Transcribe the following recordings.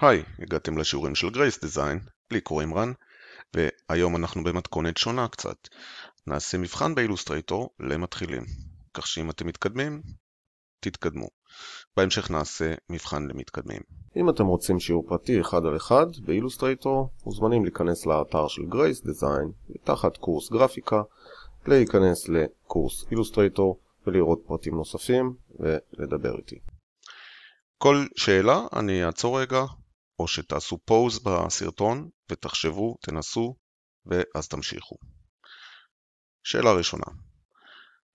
היי, הגעתם לשיעורים של גרייס דיזיין, לי קוראים רן, והיום אנחנו במתכונת שונה קצת. נעשה מבחן באילוסטרייטור למתחילים, כך שאם אתם מתקדמים, תתקדמו. בהמשך נעשה מבחן למתקדמים. אם אתם רוצים שיעור פרטי אחד על אחד באילוסטרייטור, מוזמנים להיכנס לאתר של גרייס דיזיין, תחת קורס גרפיקה, להיכנס לקורס אילוסטרייטור ולראות פרטים נוספים ולדבר איתי. כל שאלה אני אעצור רגע, או שתעשו פוז בסרטון ותחשבו, תנסו, ואז תמשיכו. שאלה ראשונה,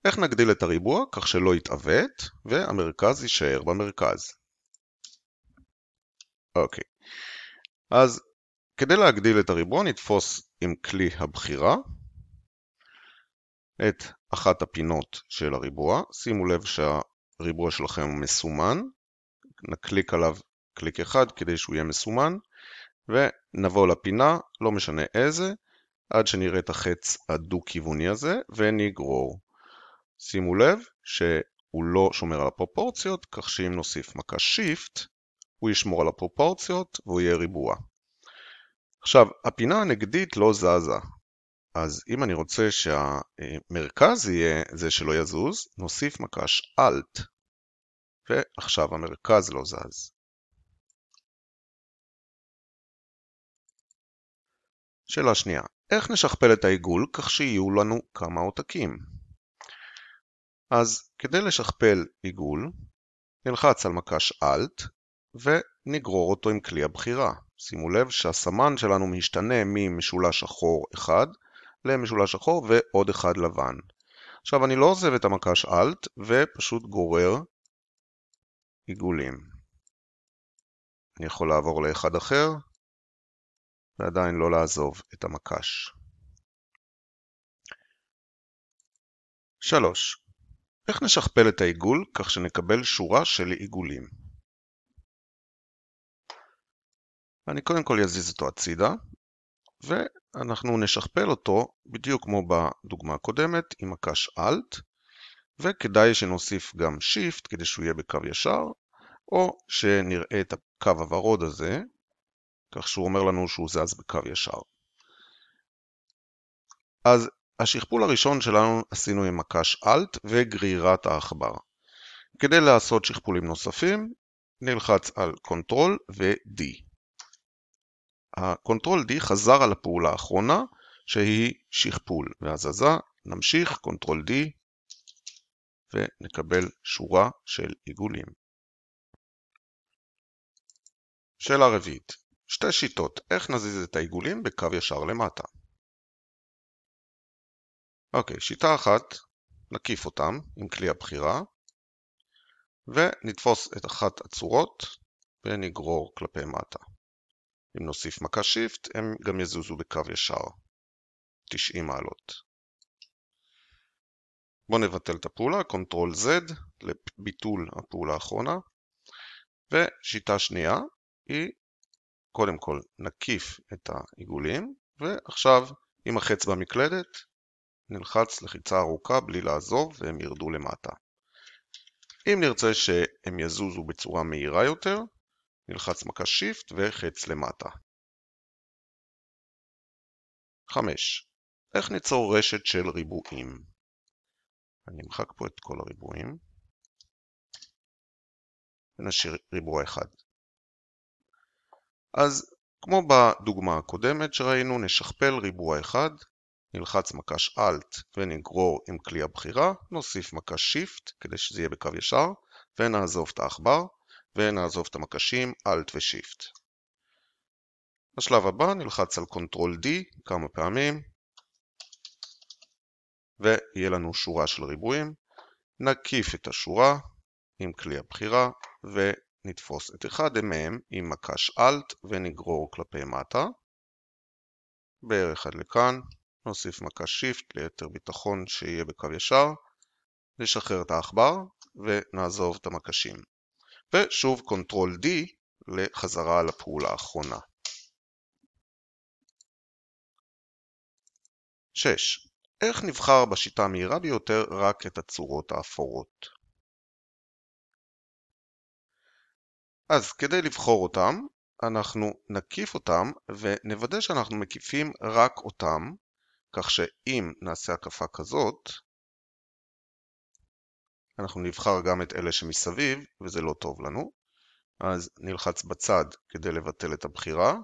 איך נגדיל את הריבוע כך שלא יתעוות והמרכז יישאר במרכז? אוקיי, אז כדי להגדיל את הריבוע נתפוס עם כלי הבחירה את אחת הפינות של הריבוע, שימו לב שהריבוע שלכם מסומן נקליק עליו קליק אחד כדי שהוא יהיה מסומן, ונבוא לפינה, לא משנה איזה, עד שנראה את החץ הדו-כיווני הזה, ונגרור. שימו לב שהוא לא שומר על הפרופורציות, כך שאם נוסיף מכה Shift, הוא ישמור על הפרופורציות והוא יהיה ריבוע. עכשיו, הפינה הנגדית לא זזה, אז אם אני רוצה שהמרכז יהיה זה שלא יזוז, נוסיף מקש Alt. ועכשיו המרכז לא זז. שאלה שנייה, איך נשכפל את העיגול כך שיהיו לנו כמה עותקים? אז כדי לשכפל עיגול, נלחץ על מקש Alt ונגרור אותו עם כלי הבחירה. שימו לב שהסמן שלנו משתנה ממשולש שחור אחד למשולש שחור ועוד אחד לבן. עכשיו אני לא עוזב את המקש Alt ופשוט גורר עיגולים. אני יכול לעבור לאחד אחר, ועדיין לא לעזוב את המקש. 3. איך נשכפל את העיגול כך שנקבל שורה של עיגולים? אני קודם כל אזיז אותו הצידה, ואנחנו נשכפל אותו בדיוק כמו בדוגמה הקודמת עם מקש Alt, וכדאי שנוסיף גם Shift כדי שהוא יהיה בקו ישר, או שנראה את הקו הוורוד הזה, כך שהוא אומר לנו שהוא זז בקו ישר. אז השכפול הראשון שלנו עשינו עם מקש Alt וגרירת העכבר. כדי לעשות שכפולים נוספים, נלחץ על Ctrl ו-D. ה-Ctrl D חזר על הפעולה האחרונה, שהיא שכפול והזזה, נמשיך, Ctrl D, ונקבל שורה של עיגולים. שאלה רביעית, שתי שיטות, איך נזיז את העיגולים בקו ישר למטה? אוקיי, שיטה אחת, נקיף אותם עם כלי הבחירה, ונתפוס את אחת הצורות ונגרור כלפי מטה. אם נוסיף מכה שיפט, הם גם יזוזו בקו ישר, 90 מעלות. בואו נבטל את הפעולה, Ctrl Z לביטול הפעולה האחרונה. ושיטה שנייה היא, קודם כל נקיף את העיגולים, ועכשיו עם החץ במקלדת נלחץ לחיצה ארוכה בלי לעזוב והם ירדו למטה. אם נרצה שהם יזוזו בצורה מהירה יותר, נלחץ מכה שיפט וחץ למטה. 5. איך ניצור רשת של ריבועים? אני אמחק פה את כל הריבועים, ונשאיר ריבוע אחד. אז כמו בדוגמה הקודמת שראינו, נשכפל ריבוע אחד, נלחץ מקש Alt ונגרור עם כלי הבחירה, נוסיף מקש Shift כדי שזה יהיה בקו ישר, ונעזוב את העכבר, ונעזוב את המקשים Alt ו-Shift. בשלב הבא נלחץ על Ctrl D כמה פעמים, ויהיה לנו שורה של ריבועים. נקיף את השורה עם כלי הבחירה ונתפוס את אחד מהם עם מקש אלט ונגרור כלפי מטה. בערך עד לכאן, נוסיף מקש שיפט ליתר ביטחון שיהיה בקו ישר, נשחרר את העכבר ונעזוב את המקשים. ושוב קונטרול D לחזרה על הפעולה האחרונה. 6. איך נבחר בשיטה המהירה ביותר רק את הצורות האפורות? אז כדי לבחור אותם, אנחנו נקיף אותם ונוודא שאנחנו מקיפים רק אותם, כך שאם נעשה הקפה כזאת, אנחנו נבחר גם את אלה שמסביב, וזה לא טוב לנו. אז נלחץ בצד כדי לבטל את הבחירה,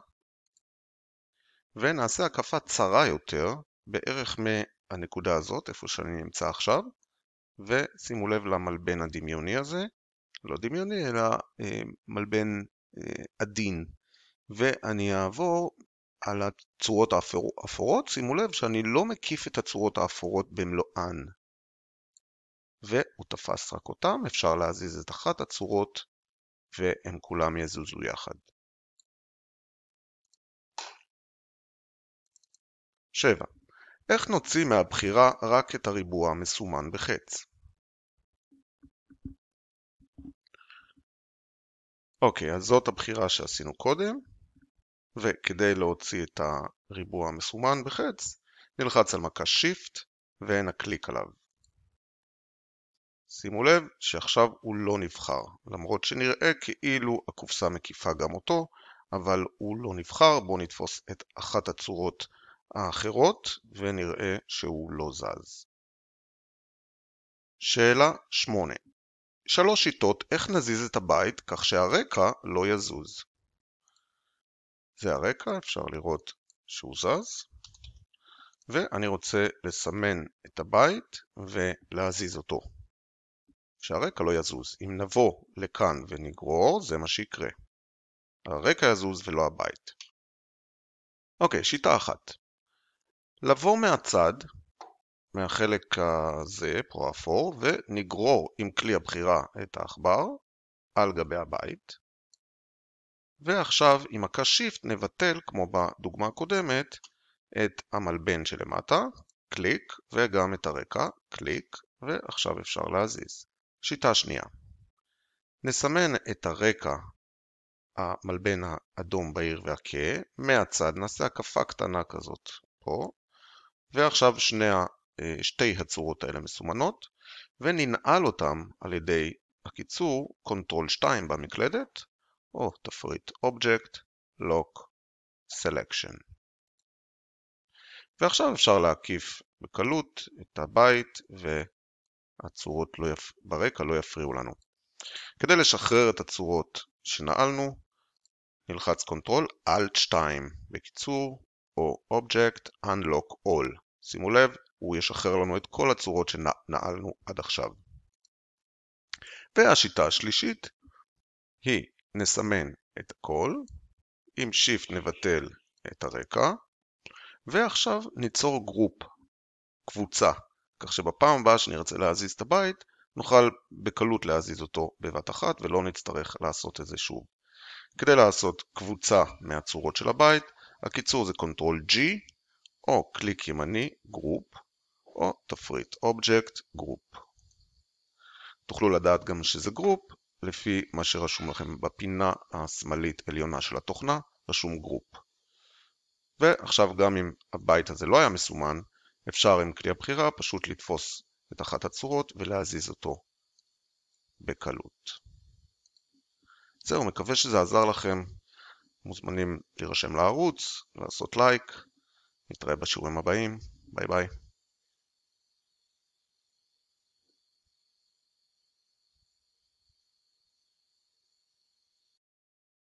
ונעשה הקפה צרה יותר, בערך הנקודה הזאת, איפה שאני נמצא עכשיו, ושימו לב למלבן הדמיוני הזה, לא דמיוני, אלא אה, מלבן אה, עדין. ואני אעבור על הצורות האפורות, שימו לב שאני לא מקיף את הצורות האפורות במלואן. והוא תפס רק אותם, אפשר להזיז את אחת הצורות והם כולם יזוזו יחד. 7. איך נוציא מהבחירה רק את הריבוע המסומן בחץ? אוקיי, אז זאת הבחירה שעשינו קודם, וכדי להוציא את הריבוע המסומן בחץ, נלחץ על מכה Shift ונקליק עליו. שימו לב שעכשיו הוא לא נבחר, למרות שנראה כאילו הקופסה מקיפה גם אותו, אבל הוא לא נבחר, בואו נתפוס את אחת הצורות האחרות ונראה שהוא לא זז. שאלה 8 שלוש שיטות איך נזיז את הבית כך שהרקע לא יזוז. זה הרקע, אפשר לראות שהוא זז, ואני רוצה לסמן את הבית ולהזיז אותו. שהרקע לא יזוז. אם נבוא לכאן ונגרור, זה מה שיקרה. הרקע יזוז ולא הבית. אוקיי, שיטה אחת. לבוא מהצד, מהחלק הזה, פה האפור, ונגרור עם כלי הבחירה את העכבר על גבי הבית. ועכשיו עם הקש שיפט נבטל, כמו בדוגמה הקודמת, את המלבן שלמטה, קליק, וגם את הרקע, קליק, ועכשיו אפשר להזיז. שיטה שנייה, נסמן את הרקע המלבן האדום בהיר והכה, מהצד נעשה הקפה קטנה כזאת פה, ועכשיו שני, אה, שתי הצורות האלה מסומנות, וננעל אותם על ידי הקיצור Ctrl 2 במקלדת, או תפריט Object, Lock, Selection. ועכשיו אפשר להקיף בקלות את הבית והצורות לא יפ... ברקע לא יפריעו לנו. כדי לשחרר את הצורות שנעלנו, נלחץ Ctrl Alt 2 בקיצור, או Object Unlock All. שימו לב, הוא ישחרר לנו את כל הצורות שנעלנו עד עכשיו. והשיטה השלישית היא נסמן את הכל, עם Shift נבטל את הרקע, ועכשיו ניצור גרופ, קבוצה, כך שבפעם הבאה שנרצה להזיז את הבית, נוכל בקלות להזיז אותו בבת אחת ולא נצטרך לעשות את זה שוב. כדי לעשות קבוצה מהצורות של הבית, הקיצור זה Ctrl G, או קליק ימני, Group או תפריט Object Group. תוכלו לדעת גם שזה Group לפי מה שרשום לכם בפינה השמאלית עליונה של התוכנה, רשום Group. ועכשיו גם אם הבית הזה לא היה מסומן, אפשר עם כלי הבחירה פשוט לתפוס את אחת הצורות ולהזיז אותו בקלות. זהו, מקווה שזה עזר לכם. מוזמנים להירשם לערוץ, לעשות לייק, Like. נתראה בשיעורים הבאים, ביי ביי.